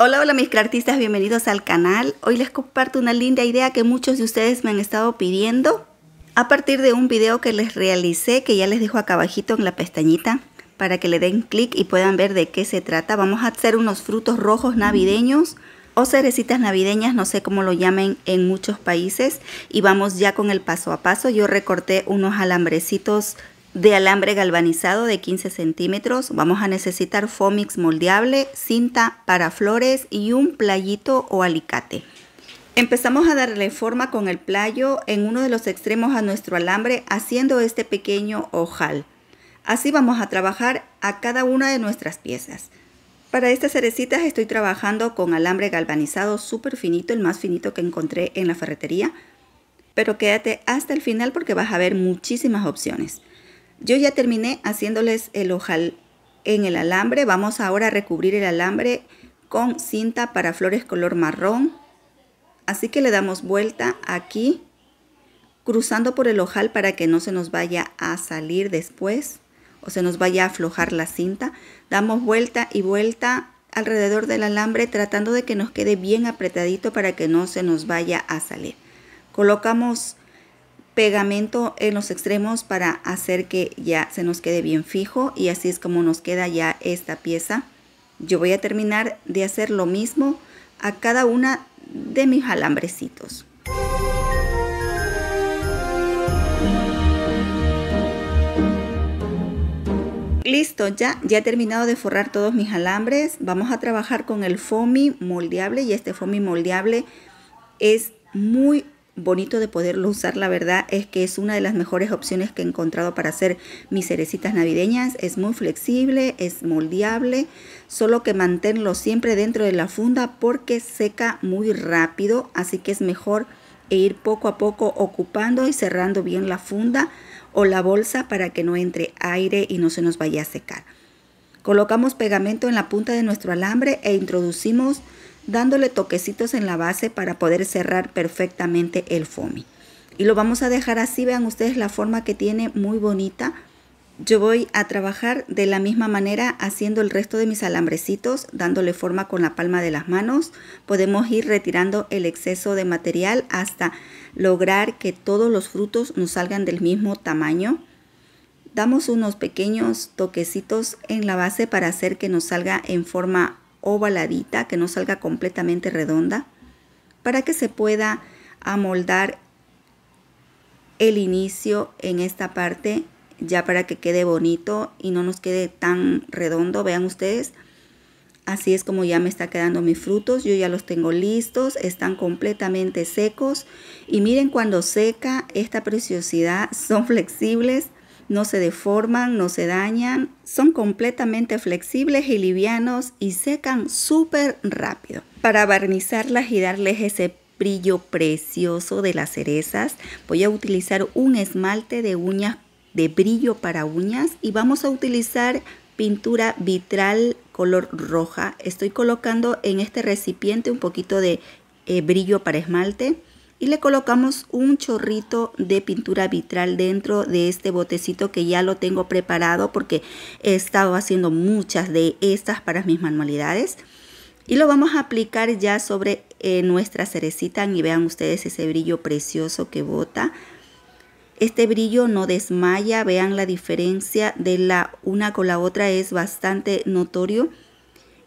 Hola, hola mis cartistas, bienvenidos al canal. Hoy les comparto una linda idea que muchos de ustedes me han estado pidiendo a partir de un video que les realicé, que ya les dejo acá abajito en la pestañita para que le den clic y puedan ver de qué se trata. Vamos a hacer unos frutos rojos navideños o cerecitas navideñas, no sé cómo lo llamen en muchos países. Y vamos ya con el paso a paso. Yo recorté unos alambrecitos de alambre galvanizado de 15 centímetros. Vamos a necesitar fomix moldeable, cinta para flores y un playito o alicate. Empezamos a darle forma con el playo en uno de los extremos a nuestro alambre haciendo este pequeño ojal. Así vamos a trabajar a cada una de nuestras piezas. Para estas cerecitas estoy trabajando con alambre galvanizado súper finito, el más finito que encontré en la ferretería. Pero quédate hasta el final porque vas a ver muchísimas opciones. Yo ya terminé haciéndoles el ojal en el alambre. Vamos ahora a recubrir el alambre con cinta para flores color marrón. Así que le damos vuelta aquí, cruzando por el ojal para que no se nos vaya a salir después o se nos vaya a aflojar la cinta. Damos vuelta y vuelta alrededor del alambre tratando de que nos quede bien apretadito para que no se nos vaya a salir. Colocamos pegamento en los extremos para hacer que ya se nos quede bien fijo y así es como nos queda ya esta pieza. Yo voy a terminar de hacer lo mismo a cada una de mis alambrecitos. Listo, ya, ya he terminado de forrar todos mis alambres. Vamos a trabajar con el foamy moldeable y este foamy moldeable es muy bonito de poderlo usar, la verdad es que es una de las mejores opciones que he encontrado para hacer mis cerecitas navideñas. Es muy flexible, es moldeable, solo que mantenerlo siempre dentro de la funda porque seca muy rápido, así que es mejor e ir poco a poco ocupando y cerrando bien la funda o la bolsa para que no entre aire y no se nos vaya a secar. Colocamos pegamento en la punta de nuestro alambre e introducimos dándole toquecitos en la base para poder cerrar perfectamente el foamy. Y lo vamos a dejar así, vean ustedes la forma que tiene, muy bonita. Yo voy a trabajar de la misma manera haciendo el resto de mis alambrecitos, dándole forma con la palma de las manos. Podemos ir retirando el exceso de material hasta lograr que todos los frutos nos salgan del mismo tamaño. Damos unos pequeños toquecitos en la base para hacer que nos salga en forma ovaladita, que no salga completamente redonda, para que se pueda amoldar el inicio en esta parte ya para que quede bonito y no nos quede tan redondo vean ustedes así es como ya me está quedando mis frutos yo ya los tengo listos están completamente secos y miren cuando seca esta preciosidad son flexibles no se deforman, no se dañan, son completamente flexibles y livianos y secan súper rápido. Para barnizarlas y darles ese brillo precioso de las cerezas, voy a utilizar un esmalte de uñas de brillo para uñas y vamos a utilizar pintura vitral color roja. Estoy colocando en este recipiente un poquito de eh, brillo para esmalte y le colocamos un chorrito de pintura vitral dentro de este botecito que ya lo tengo preparado porque he estado haciendo muchas de estas para mis manualidades y lo vamos a aplicar ya sobre eh, nuestra cerecita y vean ustedes ese brillo precioso que bota este brillo no desmaya vean la diferencia de la una con la otra es bastante notorio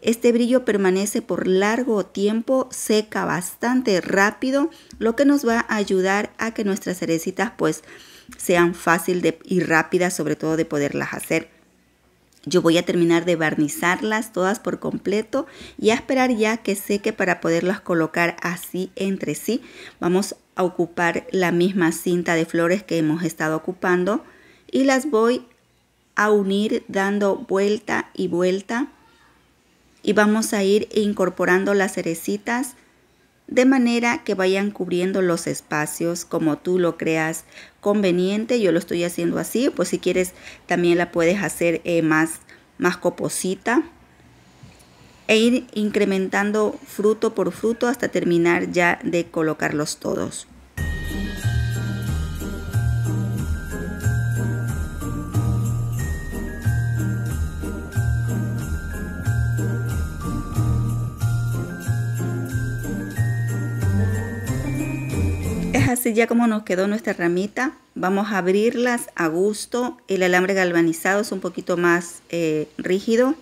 este brillo permanece por largo tiempo, seca bastante rápido, lo que nos va a ayudar a que nuestras cerecitas pues sean fácil y rápidas sobre todo de poderlas hacer. Yo voy a terminar de barnizarlas todas por completo y a esperar ya que seque para poderlas colocar así entre sí. Vamos a ocupar la misma cinta de flores que hemos estado ocupando y las voy a unir dando vuelta y vuelta y vamos a ir incorporando las cerecitas de manera que vayan cubriendo los espacios como tú lo creas conveniente. Yo lo estoy haciendo así, pues si quieres también la puedes hacer eh, más, más coposita e ir incrementando fruto por fruto hasta terminar ya de colocarlos todos. ya como nos quedó nuestra ramita, vamos a abrirlas a gusto. El alambre galvanizado es un poquito más eh, rígido.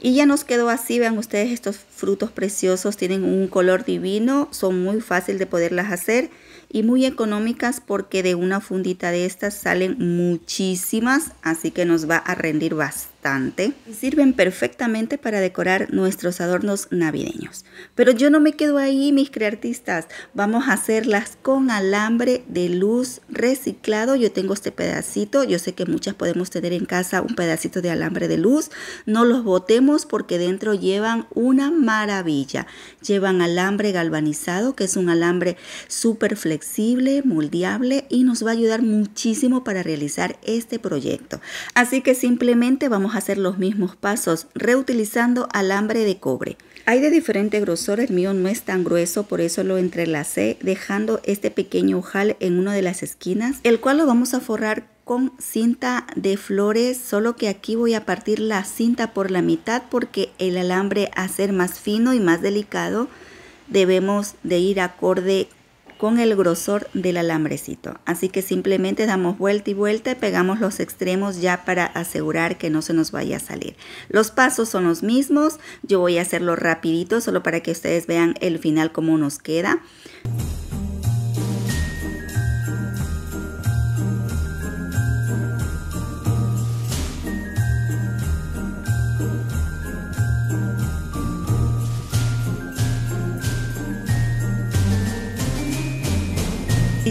Y ya nos quedó así, vean ustedes estos frutos preciosos, tienen un color divino, son muy fácil de poderlas hacer y muy económicas porque de una fundita de estas salen muchísimas, así que nos va a rendir bastante sirven perfectamente para decorar nuestros adornos navideños. Pero yo no me quedo ahí, mis creatistas Vamos a hacerlas con alambre de luz reciclado. Yo tengo este pedacito. Yo sé que muchas podemos tener en casa un pedacito de alambre de luz. No los botemos porque dentro llevan una maravilla. Llevan alambre galvanizado, que es un alambre súper flexible, moldeable y nos va a ayudar muchísimo para realizar este proyecto. Así que simplemente vamos hacer los mismos pasos reutilizando alambre de cobre. Hay de diferente grosor, el mío no es tan grueso, por eso lo entrelacé dejando este pequeño ojal en una de las esquinas, el cual lo vamos a forrar con cinta de flores, solo que aquí voy a partir la cinta por la mitad porque el alambre a ser más fino y más delicado debemos de ir acorde con el grosor del alambrecito. Así que simplemente damos vuelta y vuelta y pegamos los extremos ya para asegurar que no se nos vaya a salir. Los pasos son los mismos, yo voy a hacerlo rapidito solo para que ustedes vean el final cómo nos queda.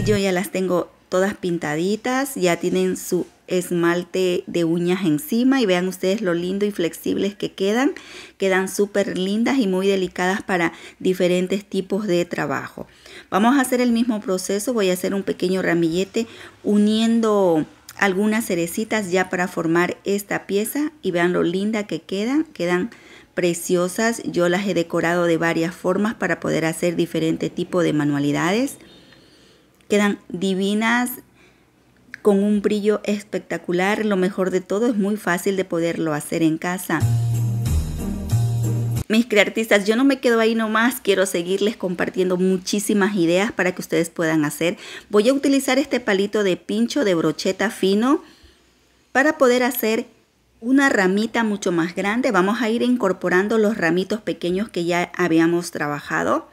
yo ya las tengo todas pintaditas, ya tienen su esmalte de uñas encima y vean ustedes lo lindo y flexibles que quedan. Quedan súper lindas y muy delicadas para diferentes tipos de trabajo. Vamos a hacer el mismo proceso, voy a hacer un pequeño ramillete uniendo algunas cerecitas ya para formar esta pieza y vean lo linda que quedan, quedan preciosas. Yo las he decorado de varias formas para poder hacer diferente tipo de manualidades quedan divinas con un brillo espectacular. Lo mejor de todo es muy fácil de poderlo hacer en casa. Mis creatistas yo no me quedo ahí nomás, quiero seguirles compartiendo muchísimas ideas para que ustedes puedan hacer. Voy a utilizar este palito de pincho de brocheta fino para poder hacer una ramita mucho más grande. Vamos a ir incorporando los ramitos pequeños que ya habíamos trabajado.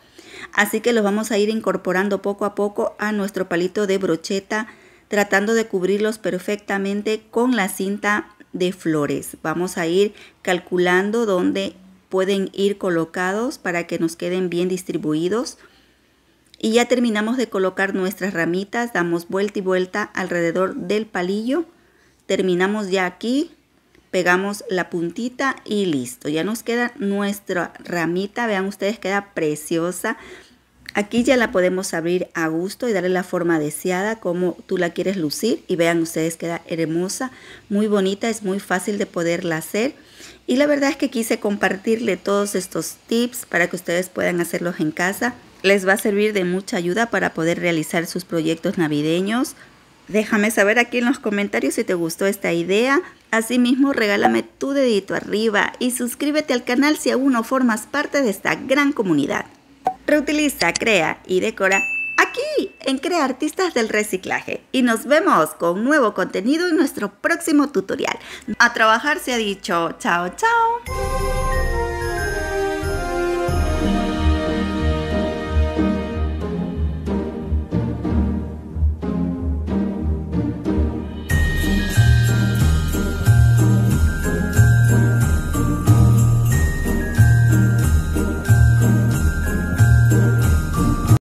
Así que los vamos a ir incorporando poco a poco a nuestro palito de brocheta, tratando de cubrirlos perfectamente con la cinta de flores. Vamos a ir calculando dónde pueden ir colocados para que nos queden bien distribuidos. Y ya terminamos de colocar nuestras ramitas, damos vuelta y vuelta alrededor del palillo. Terminamos ya aquí pegamos la puntita y listo. Ya nos queda nuestra ramita, vean ustedes, queda preciosa. Aquí ya la podemos abrir a gusto y darle la forma deseada como tú la quieres lucir y vean ustedes queda hermosa, muy bonita, es muy fácil de poderla hacer y la verdad es que quise compartirle todos estos tips para que ustedes puedan hacerlos en casa. Les va a servir de mucha ayuda para poder realizar sus proyectos navideños Déjame saber aquí en los comentarios si te gustó esta idea. Asimismo, regálame tu dedito arriba y suscríbete al canal si aún no formas parte de esta gran comunidad. Reutiliza, crea y decora aquí en Crea Artistas del Reciclaje. Y nos vemos con nuevo contenido en nuestro próximo tutorial. A trabajar se ha dicho. Chao, chao.